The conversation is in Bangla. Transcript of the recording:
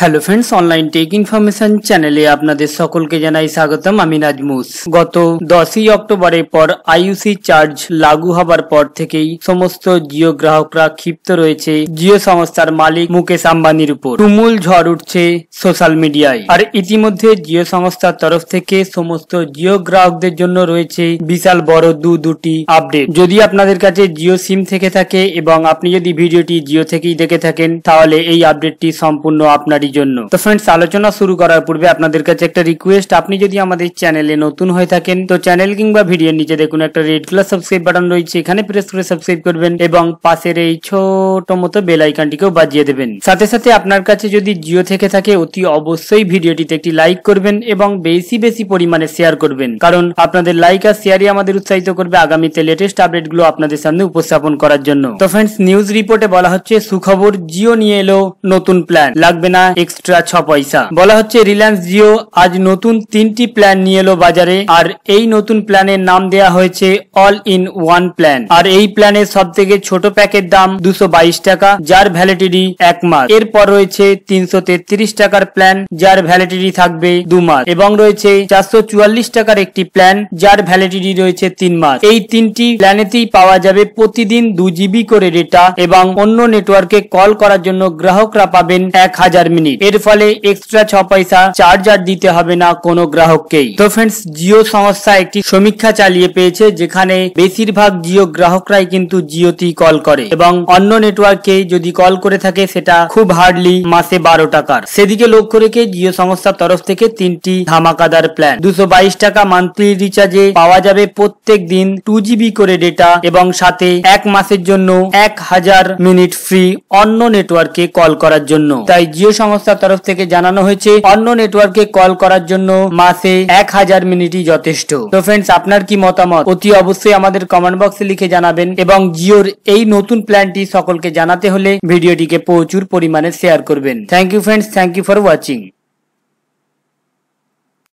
hello friends online tech information চ্যানেলে আপনাদের সকলকে জানাই স্বাগতম আমি নাজমুস গত দশই অক্টোবরের পর আইউসি চার্জ লাগু হবার পর থেকেই সমস্ত জিও গ্রাহকরা ক্ষিপ্ত রয়েছে জিও সংস্থার মালিক মুকেশ আম্বানির উপর তুমুল ঝড় উঠছে সোশ্যাল মিডিয়ায় আর ইতিমধ্যে জিও সংস্থার তরফ থেকে সমস্ত জিও গ্রাহকদের জন্য রয়েছে বিশাল বড় দু দুটি আপডেট যদি আপনাদের কাছে জিও সিম থেকে থাকে এবং আপনি যদি ভিডিওটি জিও থেকেই দেখে থাকেন তাহলে এই আপডেটটি সম্পূর্ণ আপনার ইত্যাদির জন্য তো ফ্রেন্ডস আলোচনা শুরু করার পূর্বে আপনাদের কাছে একটা রিকোয়েস্ট আপনি যদি আমাদের চ্যানেলে নতুন হয়ে থাকেন তো চ্যানেল কিংবা ভিডিওর নিচে দেখুন একটা রেড কালার সাবস্ক্রাইব বাটন রয়েছে এখানে প্রেস করে সাবস্ক্রাইব করবেন এবং পাশের এই ছোট মতো বেল আইকনটিকেও বাজিয়ে দেবেন সাথে সাথে আপনার কাছে যদি জিও থেকে থাকে অতি অবশ্যই ভিডিওটিতে একটি লাইক করবেন এবং বেশি বেশি পরিমাণে শেয়ার করবেন কারণ আপনাদের লাইক আর শেয়ারই আমাদের উৎসাহিত করবে আগামীতে লেটেস্ট আপডেটগুলো আপনাদের সামনে উপস্থাপন করার জন্য তো ফ্রেন্ডস নিউজ রিপোর্টে বলা হচ্ছে সুখবর জিও নিয়ে এলো নতুন প্ল্যান লাগবে না এক্সট্রা ছ পয়সা বলা হচ্ছে রিলায়েন্স জিও আজ নতুন তিনটি প্ল্যান নিয়ে এলো বাজারে আর এই নতুন প্ল্যানের নাম দেয়া হয়েছে অল ইন ওয়ান প্ল্যান আর এই প্ল্যানের সব থেকে ছোট প্যাকের দাম দুশো টাকা যার ভ্যালিডিটি এক মাস এরপর রয়েছে তিনশো টাকার প্ল্যান যার ভ্যালিডিটি থাকবে দু মাস এবং রয়েছে চারশো টাকার একটি প্ল্যান যার ভ্যালিডিটি রয়েছে তিন মাস এই তিনটি প্ল্যানেতেই পাওয়া যাবে প্রতিদিন দু জিবি করে ডেটা এবং অন্য নেটওয়ার্কে কল করার জন্য গ্রাহকরা পাবেন এক হাজার মিনিট ইউনিট এর ফলে এক্সট্রা ছ পয়সা চার্জার দিতে হবে না কোনো গ্রাহককেই তো ফ্রেন্ডস জিও সংস্থা একটি সমীক্ষা চালিয়ে পেয়েছে যেখানে বেশিরভাগ জিও গ্রাহকরাই কিন্তু জিওতেই কল করে এবং অন্য নেটওয়ার্কে যদি কল করে থাকে সেটা খুব হার্ডলি মাসে বারো টাকার সেদিকে লক্ষ্য রেখে জিও সংস্থার তরফ থেকে তিনটি ধামাকাদার প্ল্যান দুশো বাইশ টাকা মান্থলি রিচার্জে পাওয়া যাবে প্রত্যেক দিন টু জিবি করে ডেটা এবং সাথে এক মাসের জন্য এক হাজার মিনিট ফ্রি অন্য নেটওয়ার্কে কল করার জন্য তাই জিও সংস্থা সংস্থার তরফ থেকে জানানো হয়েছে অন্য নেটওয়ার্কে কল করার জন্য মাসে এক হাজার মিনিটই যথেষ্ট তো ফ্রেন্ডস আপনার কি মতামত অতি অবশ্যই আমাদের কমেন্ট বক্সে লিখে জানাবেন এবং জিওর এই নতুন প্ল্যানটি সকলকে জানাতে হলে ভিডিওটিকে প্রচুর পরিমাণে শেয়ার করবেন thank you friends thank you for watching